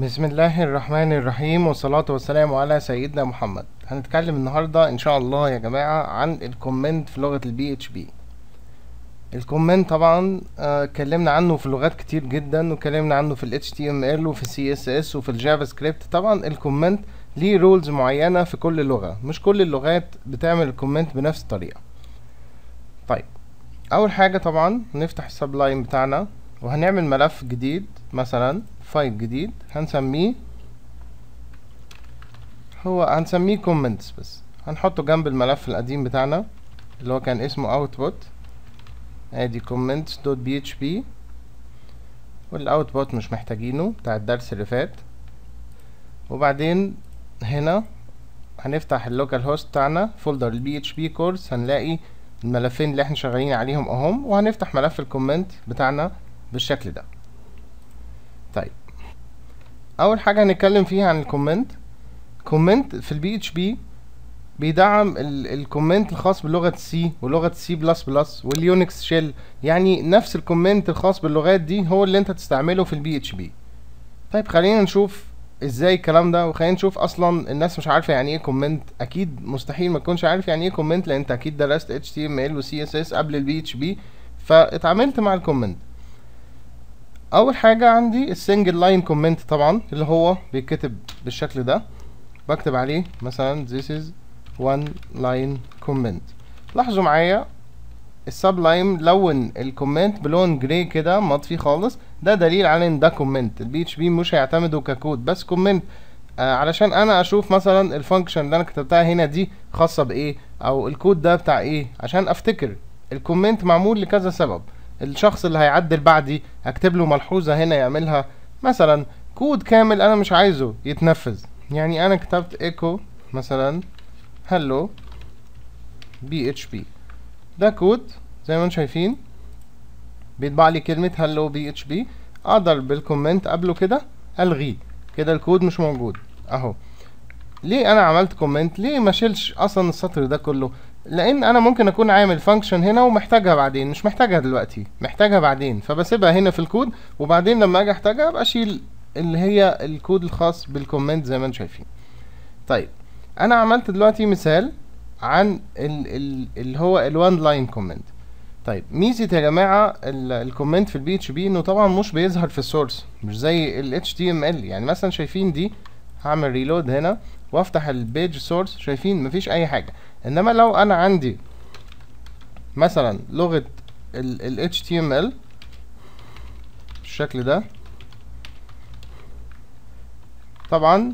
بسم الله الرحمن الرحيم والصلاة والسلام على سيدنا محمد هنتكلم النهاردة ان شاء الله يا جماعة عن الكومنت في لغة البي اتش بي الكومنت طبعا آه، اتكلمنا آه عنه في لغات كتير جدا واتكلمنا عنه في ال HTML وفي ال CSS وفي الجافا سكريبت طبعا الكومنت ليه رولز معينة في كل لغة مش كل اللغات بتعمل الكومنت بنفس الطريقة طيب اول حاجة طبعا نفتح السبلاين بتاعنا وهنعمل ملف جديد مثلا فايل جديد هنسميه هو هنسميه كومنتس بس هنحطه جنب الملف القديم بتاعنا اللي هو كان اسمه output ادي comments.php والاوتبوت مش محتاجينه بتاع الدرس اللي فات وبعدين هنا هنفتح اللوكال هوست بتاعنا فولدر البي اتش بي كورس هنلاقي الملفين اللي احنا شغالين عليهم اهم وهنفتح ملف الكومنت بتاعنا بالشكل ده طيب اول حاجه هنتكلم فيها عن الكومنت كومنت في البي اتش بي بيدعم الكومنت الخاص بلغه سي ولغه سي بلس بلس واليونكس شيل يعني نفس الكومنت الخاص باللغات دي هو اللي انت تستعمله في البي اتش بي طيب خلينا نشوف ازاي الكلام ده وخلينا نشوف اصلا الناس مش عارفه يعني ايه كومنت اكيد مستحيل ما تكونش عارف يعني ايه كومنت لان انت اكيد درست اتش تي ام ال وسي اس اس قبل البي اتش بي فاتعاملت مع الكومنت اول حاجه عندي السنجل لاين كومنت طبعا اللي هو بيتكتب بالشكل ده بكتب عليه مثلا this is one line comment لاحظوا معايا السب لاين لون الكومنت بلون جراي كده مطفي خالص ده دليل على ان ده كومنت البي اتش بي مش هيعتمده ككود بس كومنت آه علشان انا اشوف مثلا الفانكشن اللي انا كتبتها هنا دي خاصه بايه او الكود ده بتاع ايه عشان افتكر الكومنت معمول لكذا سبب الشخص اللي هيعدل بعدي اكتب له ملحوظة هنا يعملها مثلا كود كامل انا مش عايزه يتنفذ يعني انا كتبت ايكو مثلا هلو بي اتش بي ده كود زي ما انتم شايفين بيطبع لي كلمة هلو بي اتش بي اقدر بالكومنت قبله كده الغيه كده الكود مش موجود اهو ليه انا عملت كومنت ليه ما شيلش اصلا السطر ده كله لان انا ممكن اكون عامل فانكشن هنا ومحتاجها بعدين مش محتاجها دلوقتي محتاجها بعدين فبسيبها هنا في الكود وبعدين لما اجي احتاجها ابقى اشيل اللي هي الكود الخاص بالكومنت زي ما انتم شايفين طيب انا عملت دلوقتي مثال عن ال ال اللي هو الوان لاين كومنت طيب ميزه يا جماعه الكومنت في البي اتش بي انه طبعا مش بيظهر في السورس مش زي ال HTML تي ام ال يعني مثلا شايفين دي هعمل ريلود هنا وافتح البيج سورس شايفين مفيش اي حاجه انما لو انا عندي مثلا لغه ال HTML بالشكل ده طبعا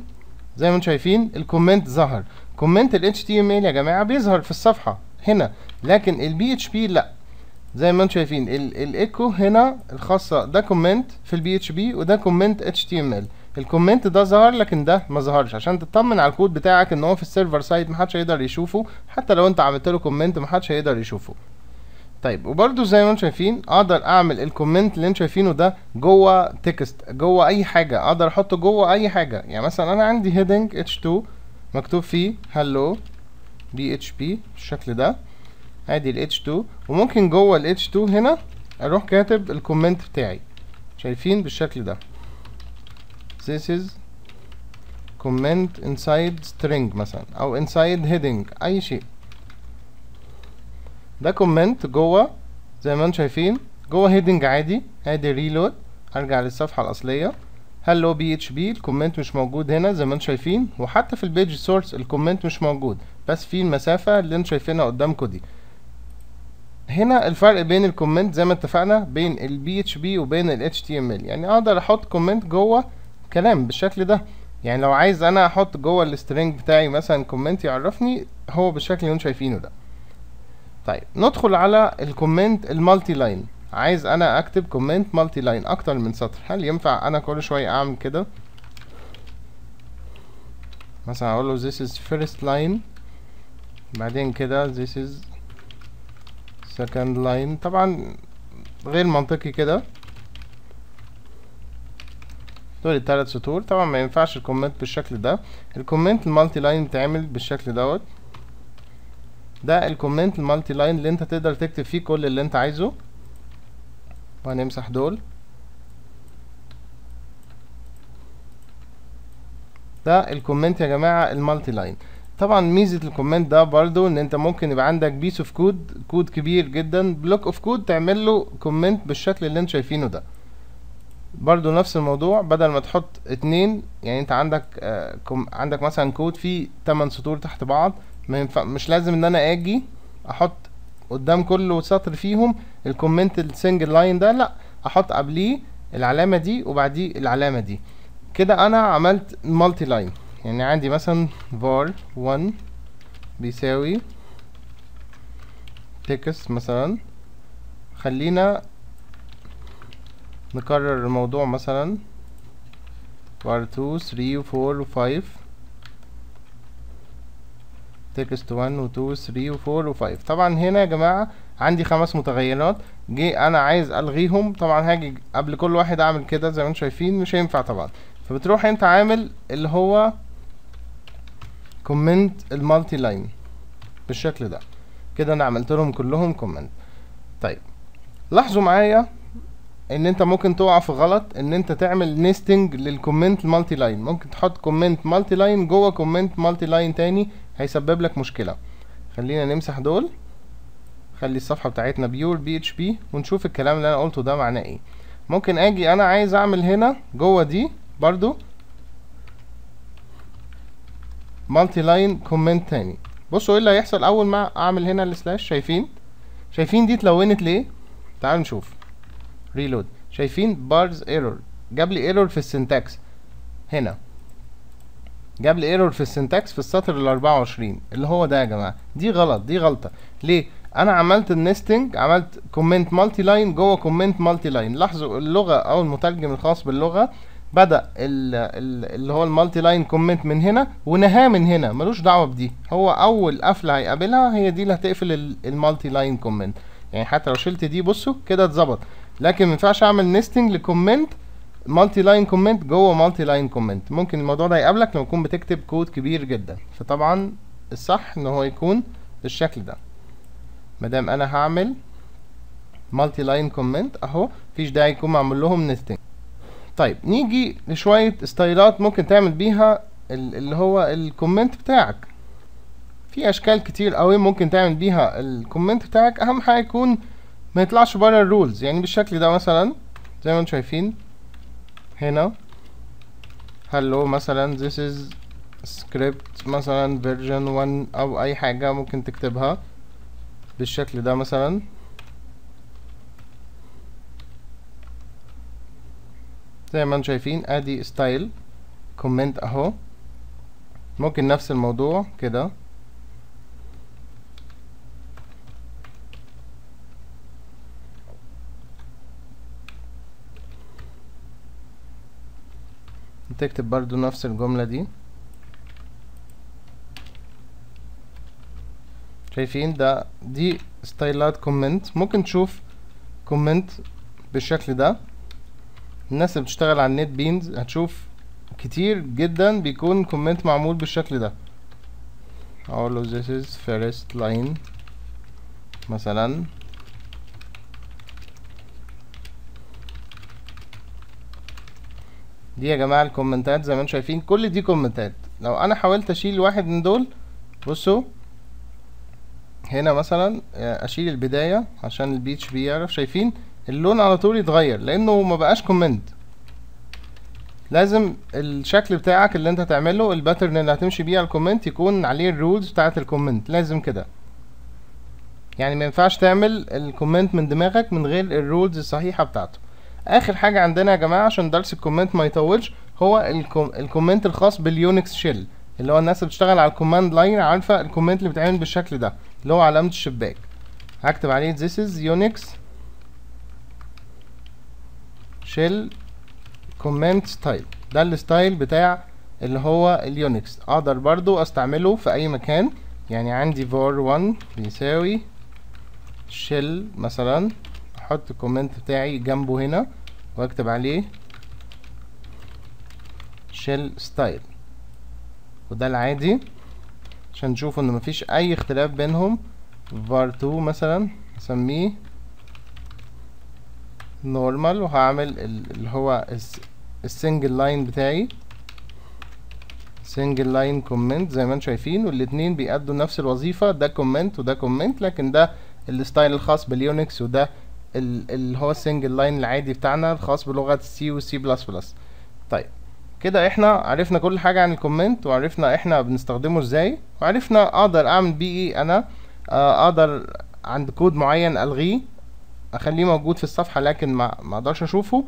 زي ما انتم شايفين الكومنت ظهر كومنت ال HTML يا جماعه بيظهر في الصفحه هنا لكن ال PHP لا زي ما انتم شايفين الايكو هنا الخاصه ده كومنت في ال php وده كومنت html الكومنت ده ظهر لكن ده ما ظهرش عشان تطمن على الكود بتاعك ان هو في السيرفر سايد محدش هيقدر يشوفه حتى لو انت عملت له كومنت محدش هيقدر يشوفه طيب وبرده زي ما انتم شايفين اقدر اعمل الكومنت اللي انتم شايفينه ده جوه تكست جوه اي حاجه اقدر احطه جوه اي حاجه يعني مثلا انا عندي هيدنج اتش 2 مكتوب فيه هلو بي اتش بي بالشكل ده ادي الاتش 2 وممكن جوه الاتش 2 هنا اروح كاتب الكومنت بتاعي شايفين بالشكل ده this is comment inside string مثلا او inside heading اي شيء ده comment جوه زي ما انتم شايفين جوه heading عادي ادي ريلود ارجع للصفحه الاصليه هلو بي اتش بي الكومنت مش موجود هنا زي ما انتم شايفين وحتى في البيج سورس الكومنت مش موجود بس في المسافه اللي انتم شايفينها قدامكم دي هنا الفرق بين الكومنت زي ما اتفقنا بين البي اتش بي وبين ال تي ام ال يعني اقدر احط كومنت جوه كلام بالشكل ده يعني لو عايز انا احط جوه السترينج بتاعي مثلا كومنت يعرفني هو بالشكل اللي انتم شايفينه ده طيب ندخل على الكومنت المالتي لاين عايز انا اكتب كومنت مالتي لاين اكتر من سطر هل ينفع انا كل شويه اعمل كده مثلا اقول له this is first line بعدين كده this is second line طبعا غير منطقي كده دول التلات سطور طبعا ما ينفعش الكومنت بالشكل ده الكومنت المالتي لاين بتعمل بالشكل دوت ده الكومنت المالتي لاين اللي انت تقدر تكتب فيه كل اللي انت عايزه وهنمسح دول ده الكومنت يا جماعه المالتي لاين طبعا ميزه الكومنت ده برضو ان انت ممكن يبقى عندك بيس اوف كود كود كبير جدا بلوك اوف كود تعمل له كومنت بالشكل اللي انت شايفينه ده برضو نفس الموضوع بدل ما تحط اتنين يعني انت عندك آه عندك مثلا كود فيه تمن سطور تحت بعض ما ينفع مش لازم ان انا اجي احط قدام كل سطر فيهم الكومنت السنجل لاين ده لا احط قبليه العلامه دي وبعديه العلامه دي كده انا عملت مالتي لاين يعني عندي مثلا var 1 بيساوي تكست مثلا خلينا نكرر الموضوع مثلا var 2 3 و4 و 5 تكست 1 و 2 3 و 4 و 5 طبعا هنا يا جماعه عندي خمس متغيرات جه انا عايز الغيهم طبعا هاجي قبل كل واحد اعمل كده زي ما انتم شايفين مش هينفع طبعا فبتروح انت عامل اللي هو كومنت المالتي لاين بالشكل ده كده انا عملت لهم كلهم كومنت طيب لاحظوا معايا ان انت ممكن تقع في غلط ان انت تعمل نيستنج للكومنت مالتي لاين ممكن تحط كومنت مالتي لاين جوه كومنت مالتي لاين تاني هيسبب لك مشكله خلينا نمسح دول خلي الصفحه بتاعتنا بيور بي اتش بي ونشوف الكلام اللي انا قلته ده معناه ايه ممكن اجي انا عايز اعمل هنا جوه دي برضو مالتي لاين كومنت تاني بصوا ايه اللي هيحصل اول ما اعمل هنا السلاش شايفين شايفين دي اتلونت ليه تعالوا نشوف ريلود شايفين بارز ايرور جاب لي ايرور في السنتاكس هنا جاب لي ايرور في السنتاكس في السطر ال 24 اللي هو ده يا جماعه دي غلط دي غلطه ليه انا عملت النستنج عملت كومنت مالتي لاين جوه كومنت مالتي لاين لاحظوا اللغه او المترجم الخاص باللغه بدا اللي هو المالتي لاين كومنت من هنا ونهاه من هنا ملوش دعوه بدي هو اول قفله هيقابلها هي دي اللي هتقفل المالتي لاين كومنت يعني حتى لو شلت دي بصوا كده اتظبط لكن ما ينفعش اعمل نستنج لكومنت مالتي لاين كومنت جوه مالتي لاين كومنت ممكن الموضوع ده يقابلك لما تكون بتكتب كود كبير جدا فطبعا الصح ان هو يكون بالشكل ده مادام انا هعمل مالتي لاين كومنت اهو مفيش داعي يكون معمول لهم نستنج طيب نيجي لشويه ستايلات ممكن تعمل بيها اللي هو الكومنت بتاعك في اشكال كتير قوي ممكن تعمل بيها الكومنت بتاعك اهم حاجه يكون ما يطلعش بره الرولز يعني بالشكل ده مثلا زي ما انتم شايفين هنا هلو مثلا this is script مثلا version 1 او اي حاجه ممكن تكتبها بالشكل ده مثلا زي ما انتم شايفين ادي style comment اهو ممكن نفس الموضوع كده تكتب برضو نفس الجملة دي شايفين ده دي ستايلات كومنت ممكن تشوف كومنت بالشكل ده الناس اللي بتشتغل على النت بينز هتشوف كتير جدا بيكون كومنت معمول بالشكل ده all of this is first line مثلا دي يا جماعه الكومنتات زي ما انتم شايفين كل دي كومنتات لو انا حاولت اشيل واحد من دول بصوا هنا مثلا اشيل البدايه عشان البيتش بي يعرف شايفين اللون على طول يتغير لانه ما بقاش كومنت لازم الشكل بتاعك اللي انت هتعمله الباترن اللي هتمشي بيه على الكومنت يكون عليه الرولز بتاعه الكومنت لازم كده يعني ما ينفعش تعمل الكومنت من دماغك من غير الرولز الصحيحه بتاعته اخر حاجه عندنا يا جماعه عشان درس الكومنت ما يطولش هو الكوم... الكومنت الخاص باليونكس شيل اللي هو الناس اللي بتشتغل على الكوماند لاين عارفه الكومنت اللي بيتعمل بالشكل ده اللي هو علامه الشباك هكتب عليه this is unix shell comment style ده الستايل بتاع اللي هو اليونكس اقدر برضو استعمله في اي مكان يعني عندي var1 بيساوي shell مثلا هحط الكومنت بتاعي جنبه هنا واكتب عليه شيل ستايل وده العادي عشان نشوف ان مفيش اي اختلاف بينهم var 2 مثلا هسميه نورمال وهعمل اللي هو السنجل لاين بتاعي سنجل لاين كومنت زي ما انتم شايفين والاتنين بيأدوا نفس الوظيفة ده كومنت وده كومنت لكن ده الستايل الخاص باليونكس وده اللي هو السنجل لاين العادي بتاعنا الخاص بلغه سي وسي بلس بلس طيب كده احنا عرفنا كل حاجه عن الكومنت وعرفنا احنا بنستخدمه ازاي وعرفنا اقدر اعمل بيه ايه انا آه، اقدر عند كود معين الغيه اخليه موجود في الصفحه لكن ما ما اقدرش اشوفه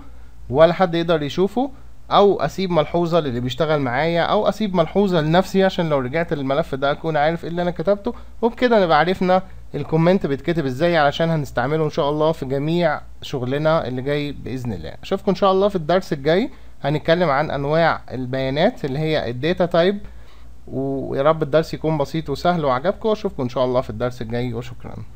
ولا حد يقدر يشوفه او اسيب ملحوظه للي بيشتغل معايا او اسيب ملحوظه لنفسي عشان لو رجعت للملف ده اكون عارف ايه اللي انا كتبته وبكده نبقى عرفنا الكومنت بيتكتب ازاي علشان هنستعمله ان شاء الله في جميع شغلنا اللي جاي باذن الله اشوفكم ان شاء الله في الدرس الجاي هنتكلم عن انواع البيانات اللي هي الداتا تايب ويا رب الدرس يكون بسيط وسهل وعجبكم اشوفكم ان شاء الله في الدرس الجاي وشكرا